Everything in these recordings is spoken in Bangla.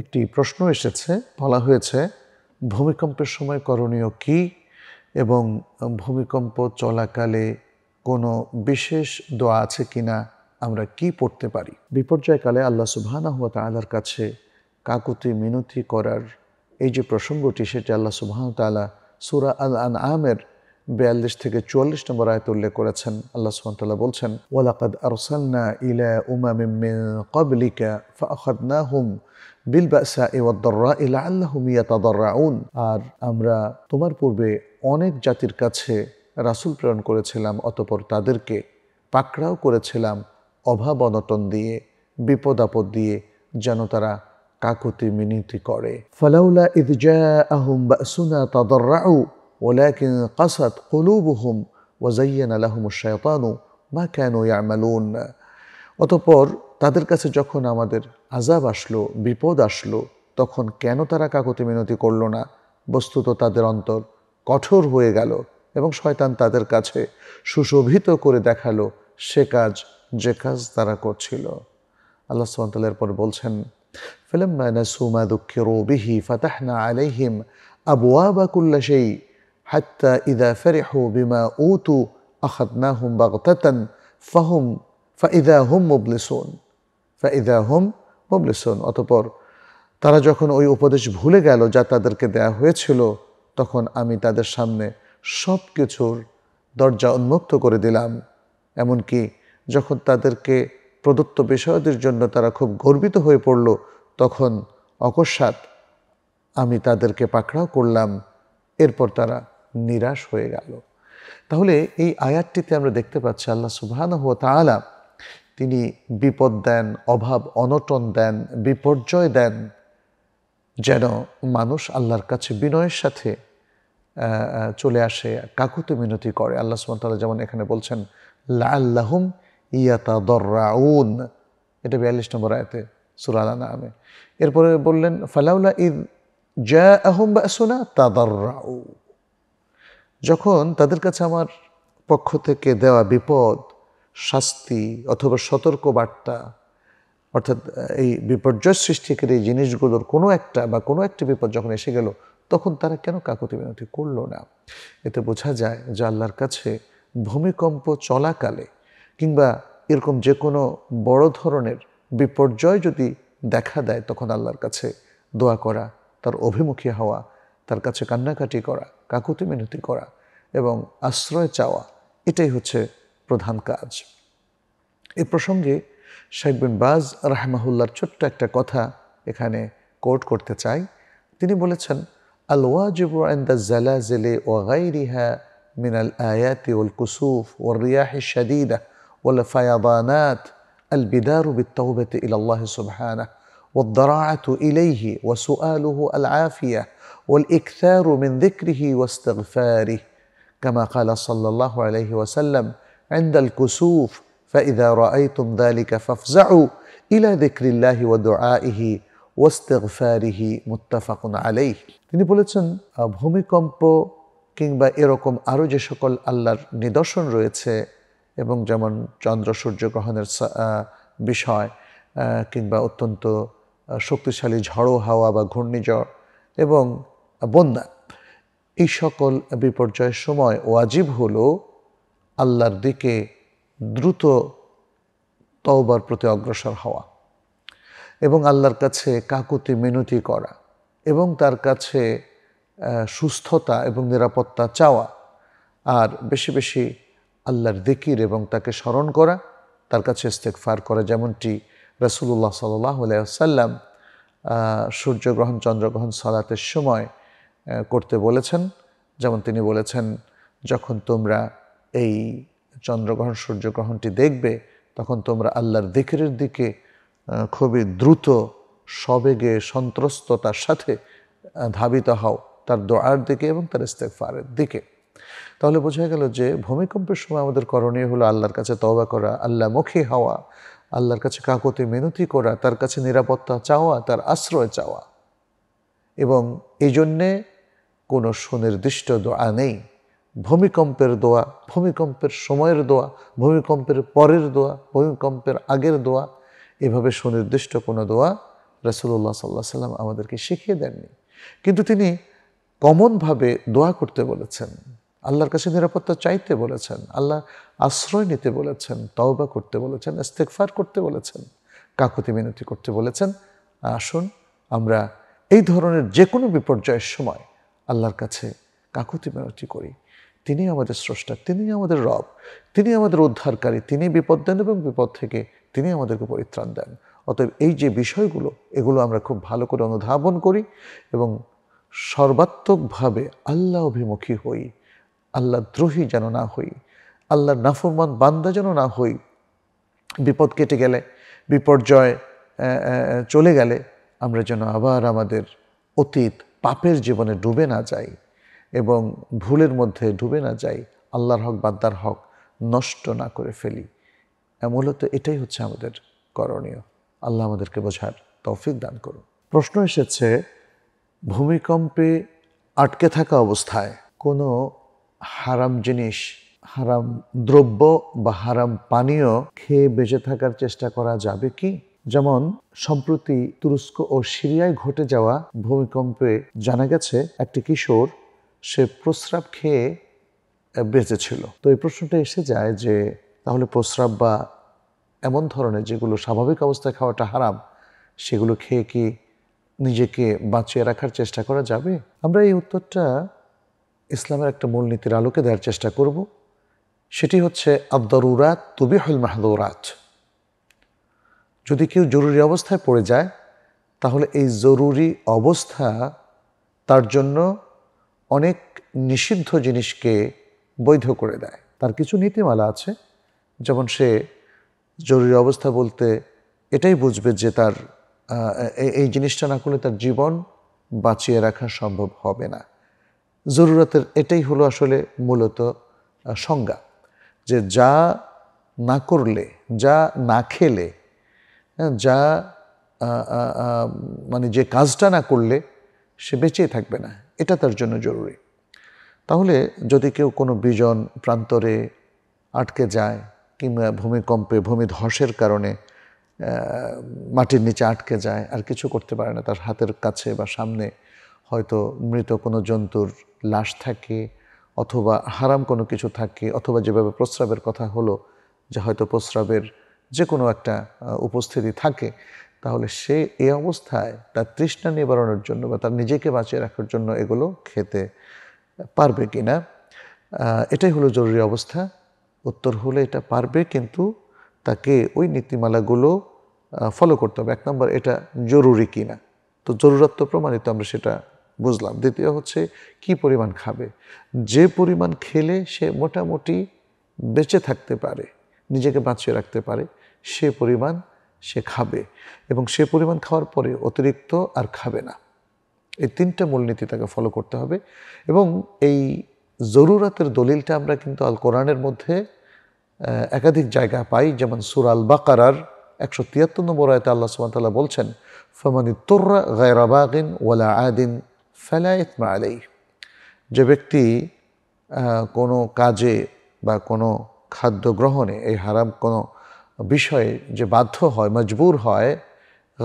একটি প্রশ্ন এসেছে বলা হয়েছে ভূমিকম্পের সময় করণীয় কি এবং ভূমিকম্প চলাকালে কোনো বিশেষ দোয়া আছে কি না আমরা কি পড়তে পারি বিপর্যয়কালে আল্লাহ সুবাহানা হুয়া তালার কাছে কাকুতি মিনতি করার এই যে প্রসঙ্গটি সেটি আল্লাহ সুবাহান তালা সুরা আল আন আমের বিয়াল্লিশ থেকে চুয়াল্লিশ নম্বর আয়ত উল্লেখ করেছেন আল্লাহ সুহামতাল্লাহ বলছেন ওয়ালাকাদ আরসাল্না ইলা উমামিম ফাহাদ না হুম বিলবাসা এওয়াদ্দররা ইলাআল্লাহমিয়া তাদর্রাউন আর আমরা তোমার পূর্বে অনেক জাতির কাছে রাসূল প্রেরণ করেছিলাম অতপর তাদেরকে পাকড়াও করেছিলাম অভাব অনটন দিয়ে বিপদ আপদ দিয়ে যেন তারা কাকুতি মিনতি করে ফালাউলা ইদজা আহম বাসুনা তাদর্রাউ ওলাকিন কাসাত কলুবহুম ওয়াজাইয়ান আলাহম শয়তানু মা কেন ইয়ামালুন অতপর তাদের কাছে যখন আমাদের আজাব আসলো বিপদ আসলো তখন কেন তারা কাকতি মিনতি করল না বস্তুত তাদের অন্তর কঠোর হয়ে গেল এবং শয়তান তাদের কাছে সুশোভিত করে দেখালো সে কাজ যে কাজ তারা করছিল আল্লাহ সন্তালের পর বলছেন فلما نسوا ما ذكروا به فتحنا عليهم ابواب كل شيء حتى اذا فرحوا بما হুম اخذناهم ফাহুম ফা ইদা হুম مبلسون ফাইদা হোম মুবলিসন অতপর তারা যখন ওই উপদেশ ভুলে গেল যা তাদেরকে দেয়া হয়েছিল তখন আমি তাদের সামনে সব কিছুর দরজা উন্মুক্ত করে দিলাম এমনকি যখন তাদেরকে প্রদত্ত বিষয়দের জন্য তারা খুব গর্বিত হয়ে পড়ল তখন অকস্মাৎ আমি তাদেরকে পাকড়াও করলাম এরপর তারা নিরাশ হয়ে গেল তাহলে এই আয়াতটিতে আমরা দেখতে পাচ্ছি আল্লাহ সুবাহান হুয়া তিনি বিপদ দেন অভাব অনটন দেন বিপর্যয় দেন যেন মানুষ আল্লাহর কাছে বিনয়ের সাথে চলে আসে কাকুতি মিনতি করে আল্লাহ সুমতাল্লাহ যেমন এখানে বলছেন লা আল্লাহম ইয়াতা দর্রাউন এটা বিয়াল্লিশ নম্বর আয়তে সুরালা নামে এরপরে বললেন ফালাউলা ইদ জা আহম বা সোনা তা দর্রাউ যখন তাদের কাছে আমার পক্ষ থেকে দেওয়া বিপদ শাস্তি অথবা সতর্কবার্তা অর্থাৎ এই বিপর্যয় সৃষ্টিকারী এই জিনিসগুলোর কোনো একটা বা কোনো একটা বিপদ যখন এসে গেল তখন তারা কেন কাকুতি মিনতি করল না এতে বোঝা যায় যে আল্লাহর কাছে ভূমিকম্প চলাকালে কিংবা এরকম যে কোনো বড় ধরনের বিপর্যয় যদি দেখা দেয় তখন আল্লাহর কাছে দোয়া করা তার অভিমুখী হওয়া তার কাছে কান্নাকাটি করা কাকুতি মিনতি করা এবং আশ্রয় চাওয়া এটাই হচ্ছে প্রধান কাজ এ প্রসঙ্গে শেখ বিন বাজ রাহমাহুল্লাহর ছোট্ট একটা কথা এখানে কোট করতে চাই তিনি বলেছেন আল ওয়াজিবু আন্দা জালাজেলে ও গাইরিহা মিনাল আয়াতি ওল কুসুফ ও রিয়াহি শাদিদা ওল ফায়াদানাত البدار بالتوبة إلى الله سبحانه والضراعة إليه وسؤاله العافية والإكثار من ذكره واستغفاره كما قال صلى الله عليه وسلم عند الكسوف فإذا رأيتم ذلك فافزعوا إلى ذكر الله ودعائه ওয়াস্তেগফারিহি মুত্তাফাকুন আলাইহ তিনি বলেছেন ভূমিকম্প কিংবা এরকম আরও যে সকল আল্লাহর নিদর্শন রয়েছে এবং যেমন চন্দ্র সূর্যগ্রহণের বিষয় কিংবা অত্যন্ত শক্তিশালী ঝড়ো হাওয়া বা ঘূর্ণিঝড় এবং বন্যা এই সকল বিপর্যয়ের সময় ওয়াজিব হলো আল্লাহর দিকে দ্রুত তওবার প্রতি অগ্রসর হওয়া এবং আল্লাহর কাছে কাকুতি মিনতি করা এবং তার কাছে সুস্থতা এবং নিরাপত্তা চাওয়া আর বেশি বেশি আল্লাহর দিকির এবং তাকে স্মরণ করা তার কাছে ইস্তেকফার করা যেমনটি রসুল্লাহ সাল্লাহ আলাইসাল্লাম সূর্যগ্রহণ চন্দ্রগ্রহণ সালাতের সময় করতে বলেছেন যেমন তিনি বলেছেন যখন তোমরা এই চন্দ্রগ্রহণ সূর্যগ্রহণটি দেখবে তখন তোমরা আল্লাহর দিকের দিকে খুবই দ্রুত সবেগে সন্ত্রস্ততার সাথে ধাবিত হও তার দোয়ার দিকে এবং তার ইস্তেকফারের দিকে তাহলে বোঝা গেল যে ভূমিকম্পের সময় আমাদের করণীয় হলো আল্লাহর কাছে তবা করা আল্লাহমুখী হওয়া আল্লাহর কাছে কাকতি মিনতি করা তার কাছে নিরাপত্তা চাওয়া তার আশ্রয় চাওয়া এবং এই জন্যে কোনো সুনির্দিষ্ট দোয়া নেই ভূমিকম্পের দোয়া ভূমিকম্পের সময়ের দোয়া ভূমিকম্পের পরের দোয়া ভূমিকম্পের আগের দোয়া এভাবে সুনির্দিষ্ট কোনো দোয়া রাসুল্লাহ সাল্লাহ সাল্লাম আমাদেরকে শিখিয়ে দেননি কিন্তু তিনি কমনভাবে দোয়া করতে বলেছেন আল্লাহর কাছে নিরাপত্তা চাইতে বলেছেন আল্লাহ আশ্রয় নিতে বলেছেন তওবা করতে বলেছেন ইস্তেকফার করতে বলেছেন কাকুতি মিনতি করতে বলেছেন আসুন আমরা এই ধরনের যে কোনো বিপর্যয়ের সময় আল্লাহর কাছে কাকুতি মিনতি করি তিনি আমাদের স্রষ্টা তিনি আমাদের রব তিনি আমাদের উদ্ধারকারী তিনি বিপদ দেন এবং বিপদ থেকে তিনি আমাদেরকে পরিত্রাণ দেন অতএব এই যে বিষয়গুলো এগুলো আমরা খুব ভালো করে অনুধাবন করি এবং সর্বাত্মকভাবে আল্লাহ অভিমুখী হই আল্লাহ দ্রোহী যেন না হই আল্লাহ নাফরমান বান্দা যেন না হই বিপদ কেটে গেলে বিপর্যয় চলে গেলে আমরা যেন আবার আমাদের অতীত পাপের জীবনে ডুবে না যাই এবং ভুলের মধ্যে ডুবে না যাই আল্লাহর হক বাদ্দার হক নষ্ট না করে ফেলি মূলত এটাই হচ্ছে আমাদের করণীয় আল্লাহ আমাদেরকে বোঝার তৌফিক দান করুন প্রশ্ন এসেছে ভূমিকম্পে আটকে থাকা অবস্থায় কোনো হারাম জিনিস হারাম দ্রব্য বা হারাম পানীয় খেয়ে বেঁচে থাকার চেষ্টা করা যাবে কি যেমন সম্প্রতি তুরস্ক ও সিরিয়ায় ঘটে যাওয়া ভূমিকম্পে জানা গেছে একটি কিশোর সে প্রস্রাব খেয়ে বেঁচেছিল তো এই প্রশ্নটা এসে যায় যে তাহলে প্রস্রাব বা এমন ধরনের যেগুলো স্বাভাবিক অবস্থায় খাওয়াটা হারাম সেগুলো খেয়ে কি নিজেকে বাঁচিয়ে রাখার চেষ্টা করা যাবে আমরা এই উত্তরটা ইসলামের একটা মূলনীতির আলোকে দেওয়ার চেষ্টা করব সেটি হচ্ছে আবদরুরাত হল মাহদুরাত যদি কেউ জরুরি অবস্থায় পড়ে যায় তাহলে এই জরুরি অবস্থা তার জন্য অনেক নিষিদ্ধ জিনিসকে বৈধ করে দেয় তার কিছু নীতিমালা আছে যেমন সে জরুরি অবস্থা বলতে এটাই বুঝবে যে তার এই জিনিসটা না করলে তার জীবন বাঁচিয়ে রাখা সম্ভব হবে না জরুরতের এটাই হলো আসলে মূলত সংজ্ঞা যে যা না করলে যা না খেলে হ্যাঁ, যা মানে যে কাজটা না করলে সে বেঁচেই থাকবে না এটা তার জন্য জরুরি তাহলে যদি কেউ কোনো বিজন প্রান্তরে আটকে যায় কিংবা ভূমিকম্পে ভূমি ধসের কারণে মাটির নিচে আটকে যায় আর কিছু করতে পারে না তার হাতের কাছে বা সামনে হয়তো মৃত কোনো জন্তুর লাশ থাকে অথবা হারাম কোনো কিছু থাকে অথবা যেভাবে প্রস্রাবের কথা হলো যে হয়তো প্রস্রাবের যে কোনো একটা উপস্থিতি থাকে তাহলে সে এ অবস্থায় তার তৃষ্ণা নিবারণের জন্য বা তার নিজেকে বাঁচিয়ে রাখার জন্য এগুলো খেতে পারবে কি না এটাই হলো জরুরি অবস্থা উত্তর হলে এটা পারবে কিন্তু তাকে ওই নীতিমালাগুলো ফলো করতে হবে এক নম্বর এটা জরুরি কি না তো জরুরত্ব প্রমাণিত আমরা সেটা বুঝলাম দ্বিতীয় হচ্ছে কি পরিমাণ খাবে যে পরিমাণ খেলে সে মোটামুটি বেঁচে থাকতে পারে নিজেকে বাঁচিয়ে রাখতে পারে সে পরিমাণ সে খাবে এবং সে পরিমাণ খাওয়ার পরে অতিরিক্ত আর খাবে না এই তিনটা মূলনীতি তাকে ফলো করতে হবে এবং এই জরুরাতের দলিলটা আমরা কিন্তু আল কোরআনের মধ্যে একাধিক জায়গা পাই যেমন সুর আল বাকারার একশো তিয়াত্তর নম্বর আয়তে আল্লাহ সুমতাল্লাহ বলছেন ফমানি তোর্রা গায়রাবাগিন ওয়ালা আদিন ফেলায়েত মা আলাই যে ব্যক্তি কোনো কাজে বা কোনো খাদ্য গ্রহণে এই হারাম কোনো বিষয়ে যে বাধ্য হয় মজবুর হয়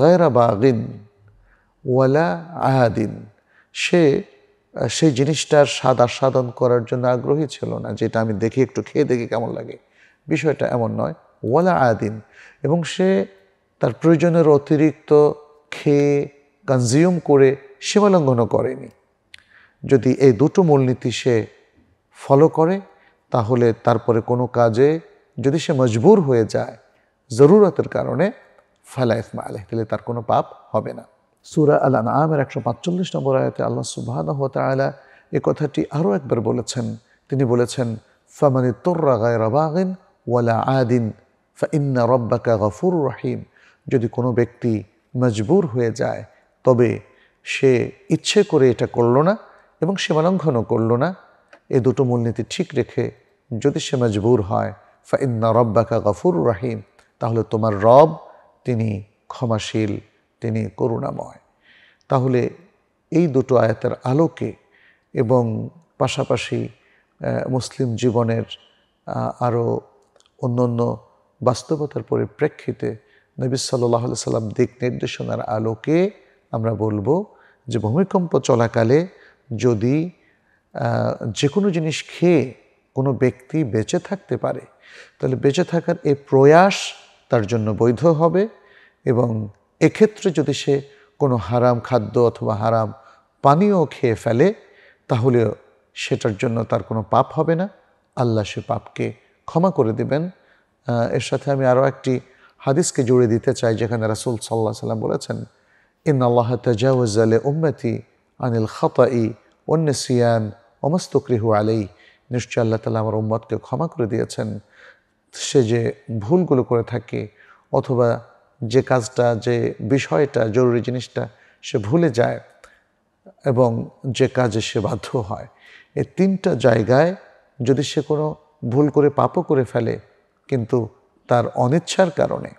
গায়রা বাগিন ওয়ালা আহাদিন সে সেই জিনিসটার স্বাদ আস্বাদন করার জন্য আগ্রহী ছিল না যেটা আমি দেখি একটু খেয়ে দেখি কেমন লাগে বিষয়টা এমন নয় ওয়ালা আদিন এবং সে তার প্রয়োজনের অতিরিক্ত খেয়ে কনজিউম করে সীমালঙ্ঘনও করেনি যদি এই দুটো মূলনীতি সে ফলো করে তাহলে তারপরে কোনো কাজে যদি সে মজবুর হয়ে যায় জরুরতের কারণে ফালাইফ মালে তাহলে তার কোনো পাপ হবে না সুরা আল আমের একশো পাঁচচল্লিশ নম্বর আয়তে আল্লাহ সুবাহ এ কথাটি আরও একবার বলেছেন তিনি বলেছেন ফামানি তোর গায়রা ওয়ালা আদিন ফা রব্বাকা গফুর রহিম যদি কোনো ব্যক্তি মজবুর হয়ে যায় তবে সে ইচ্ছে করে এটা করল না এবং সীমালঙ্ঘনও করল না এ দুটো মূলনীতি ঠিক রেখে যদি সে মজবুর হয় ফাইন্না রব্বাকা গফুর রাহিম তাহলে তোমার রব তিনি ক্ষমাশীল তিনি করুণাময় তাহলে এই দুটো আয়াতের আলোকে এবং পাশাপাশি মুসলিম জীবনের আরও অন্য অন্য বাস্তবতার পরিপ্রেক্ষিতে নবী সাল্লাহ সাল্লাম দিক নির্দেশনার আলোকে আমরা বলবো যে ভূমিকম্প চলাকালে যদি যে কোনো জিনিস খেয়ে কোনো ব্যক্তি বেঁচে থাকতে পারে তাহলে বেঁচে থাকার এই প্রয়াস তার জন্য বৈধ হবে এবং এক্ষেত্রে যদি সে কোনো হারাম খাদ্য অথবা হারাম পানীয় খেয়ে ফেলে তাহলে সেটার জন্য তার কোনো পাপ হবে না আল্লাহ সে পাপকে ক্ষমা করে দেবেন এর সাথে আমি আরও একটি হাদিসকে জুড়ে দিতে চাই যেখানে রাসুল সাল্লাহ সাল্লাম বলেছেন ইন আল্লাহ আলে উম্মতি আনিল খতাই সিয়ান অমস্তকৃহ আলেই নিশ্চয় আল্লাহ তালা আমার উম্মতকে ক্ষমা করে দিয়েছেন সে যে ভুলগুলো করে থাকে অথবা যে কাজটা যে বিষয়টা জরুরি জিনিসটা সে ভুলে যায় এবং যে কাজে সে বাধ্য হয় এই তিনটা জায়গায় যদি সে কোনো ভুল করে পাপও করে ফেলে কিন্তু তার অনিচ্ছার কারণে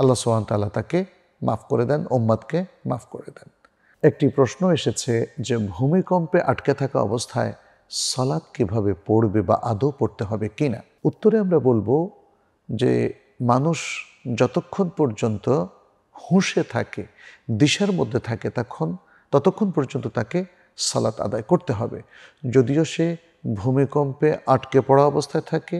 আল্লাহ সোহান তাল্লাহ তাকে মাফ করে দেন ওম্মাদকে মাফ করে দেন একটি প্রশ্ন এসেছে যে ভূমিকম্পে আটকে থাকা অবস্থায় সালাদ কিভাবে পড়বে বা আদৌ পড়তে হবে কি না উত্তরে আমরা বলবো যে মানুষ যতক্ষণ পর্যন্ত হুঁশে থাকে দিশার মধ্যে থাকে তখন ততক্ষণ পর্যন্ত তাকে সালাত আদায় করতে হবে যদিও সে ভূমিকম্পে আটকে পড়া অবস্থায় থাকে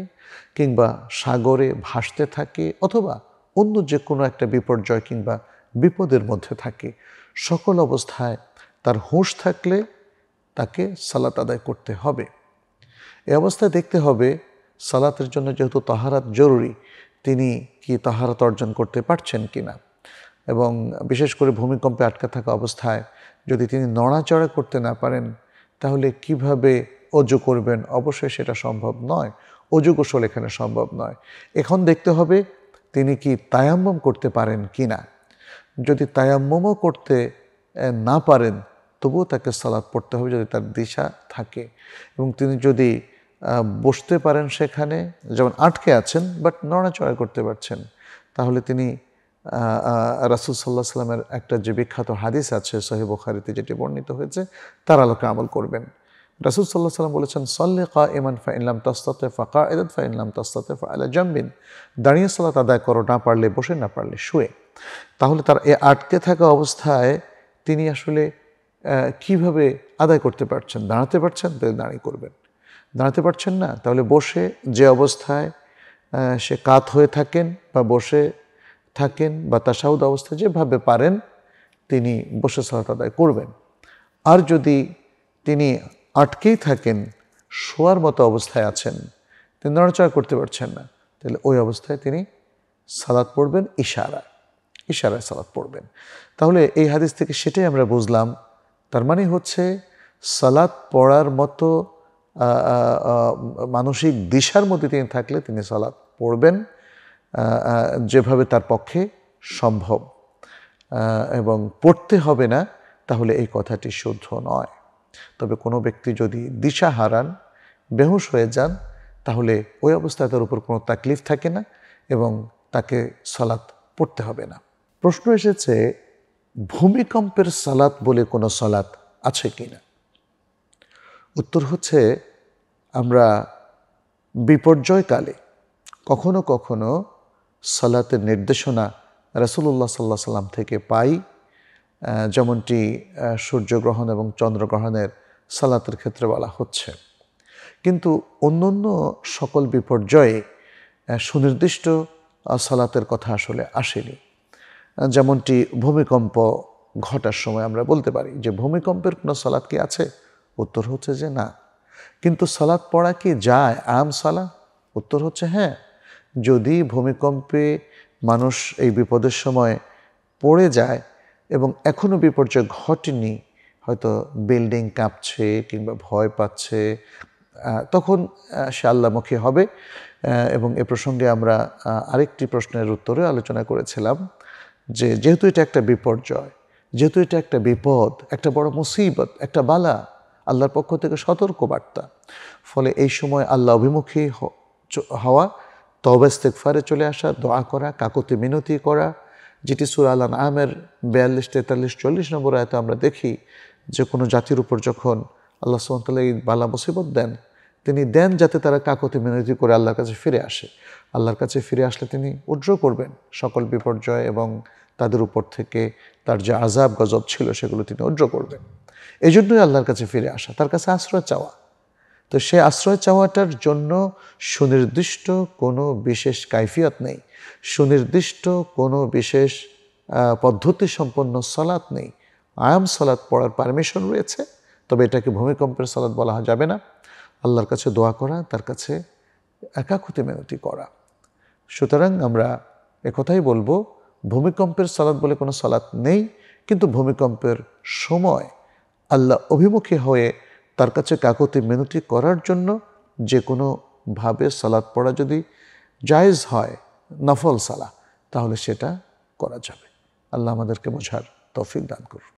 কিংবা সাগরে ভাসতে থাকে অথবা অন্য যে কোনো একটা বিপর্যয় কিংবা বিপদের মধ্যে থাকে সকল অবস্থায় তার হুঁশ থাকলে তাকে সালাত আদায় করতে হবে এ অবস্থায় দেখতে হবে সালাতের জন্য যেহেতু তাহারাত জরুরি তিনি কি তাহারাত অর্জন করতে পারছেন কি না এবং বিশেষ করে ভূমিকম্পে আটকা থাকা অবস্থায় যদি তিনি নড়াচড়া করতে না পারেন তাহলে কিভাবে অজু করবেন অবশ্যই সেটা সম্ভব নয় অজু গোসল এখানে সম্ভব নয় এখন দেখতে হবে তিনি কি তায়াম্বম করতে পারেন কি না যদি তায়াম্বমও করতে না পারেন তবুও তাকে সালাদ পড়তে হবে যদি তার দিশা থাকে এবং তিনি যদি বসতে পারেন সেখানে যেমন আটকে আছেন বাট নড়াচড়া করতে পারছেন তাহলে তিনি রাসুল সাল্লাহ সাল্লামের একটা যে বিখ্যাত হাদিস আছে সহিব খারিতে যেটি বর্ণিত হয়েছে তার আলোকে আমল করবেন রাসুল সাল্লাহ সাল্লাম বলেছেন সল্লে কা ইমান ফা ইনলাম তস্তাতে ফা কা এদ ফা ইনলাম তস্তাতে ফা আলা জামবিন দাঁড়িয়ে সালাত আদায় করো না পারলে বসে না পারলে শুয়ে তাহলে তার এ আটকে থাকা অবস্থায় তিনি আসলে কিভাবে আদায় করতে পারছেন দাঁড়াতে পারছেন তাহলে দাঁড়িয়ে করবেন দাঁড়াতে পারছেন না তাহলে বসে যে অবস্থায় সে কাত হয়ে থাকেন বা বসে থাকেন বা তাসাউদ অবস্থায় যেভাবে পারেন তিনি বসে সালাত আদায় করবেন আর যদি তিনি আটকেই থাকেন শোয়ার মতো অবস্থায় আছেন তিনি নড়াচড়া করতে পারছেন না তাহলে ওই অবস্থায় তিনি সালাদ পড়বেন ইশারা ইশারায় সালাদ পড়বেন তাহলে এই হাদিস থেকে সেটাই আমরা বুঝলাম তার মানে হচ্ছে সালাত পড়ার মতো মানসিক দিশার মধ্যে তিনি থাকলে তিনি সালাত পড়বেন যেভাবে তার পক্ষে সম্ভব এবং পড়তে হবে না তাহলে এই কথাটি শুদ্ধ নয় তবে কোনো ব্যক্তি যদি দিশা হারান বেহুশ হয়ে যান তাহলে ওই অবস্থায় তার উপর কোনো তাকলিফ থাকে না এবং তাকে সালাত পড়তে হবে না প্রশ্ন এসেছে ভূমিকম্পের সালাত বলে কোনো সালাত আছে কি না উত্তর হচ্ছে আমরা বিপর্যয়কালে কখনো কখনো সালাতের নির্দেশনা রাসুল্লাহ সাল্লাহ সাল্লাম থেকে পাই যেমনটি সূর্যগ্রহণ এবং চন্দ্রগ্রহণের সালাতের ক্ষেত্রে বলা হচ্ছে কিন্তু অন্যান্য সকল বিপর্যয়ে সুনির্দিষ্ট সালাতের কথা আসলে আসেনি যেমনটি ভূমিকম্প ঘটার সময় আমরা বলতে পারি যে ভূমিকম্পের কোনো সালাদ কি আছে উত্তর হচ্ছে যে না কিন্তু সালাদ পড়া কি যায় আম সালা উত্তর হচ্ছে হ্যাঁ যদি ভূমিকম্পে মানুষ এই বিপদের সময় পড়ে যায় এবং এখনও বিপর্যয় ঘটেনি হয়তো বিল্ডিং কাঁপছে কিংবা ভয় পাচ্ছে তখন সে আল্লামুখী হবে এবং এ প্রসঙ্গে আমরা আরেকটি প্রশ্নের উত্তরে আলোচনা করেছিলাম যে যেহেতু এটা একটা বিপর্যয় যেহেতু এটা একটা বিপদ একটা বড় মুসিবত একটা বালা আল্লাহর পক্ষ থেকে সতর্ক বার্তা ফলে এই সময় আল্লাহ অভিমুখী হওয়া তবেস্তেকফারে চলে আসা দোয়া করা কাকতি মিনতি করা যেটি সুর আলান আমের বিয়াল্লিশ তেতাল্লিশ চল্লিশ নম্বর আয়তে আমরা দেখি যে কোনো জাতির উপর যখন আল্লাহ সুমতাল্লাহ এই বালা মুসিবত দেন তিনি দেন যাতে তারা কাকতি মিনতি করে আল্লাহর কাছে ফিরে আসে আল্লাহর কাছে ফিরে আসলে তিনি উজ্জ্ব করবেন সকল বিপর্যয় এবং তাদের উপর থেকে তার যে আজাব গজব ছিল সেগুলো তিনি উজ্জ্ব করবেন এই জন্যই আল্লাহর কাছে ফিরে আসা তার কাছে আশ্রয় চাওয়া তো সে আশ্রয় চাওয়াটার জন্য সুনির্দিষ্ট কোনো বিশেষ কাইফিয়ত নেই সুনির্দিষ্ট কোনো বিশেষ পদ্ধতি সম্পন্ন সলাৎ নেই আয়াম সলাৎ পড়ার পারমিশন রয়েছে তবে এটাকে ভূমিকম্পের সলাৎ বলা যাবে না আল্লাহর কাছে দোয়া করা তার কাছে একাকুতে মিনতি করা সুতরাং আমরা একথাই বলবো ভূমিকম্পের সালাত বলে কোনো সালাত নেই কিন্তু ভূমিকম্পের সময় আল্লাহ অভিমুখী হয়ে তার কাছে কাকতি মিনতি করার জন্য যে কোনোভাবে সালাদ পড়া যদি জায়েজ হয় নফল সালা তাহলে সেটা করা যাবে আল্লাহ আমাদেরকে বোঝার তৌফিক দান করুন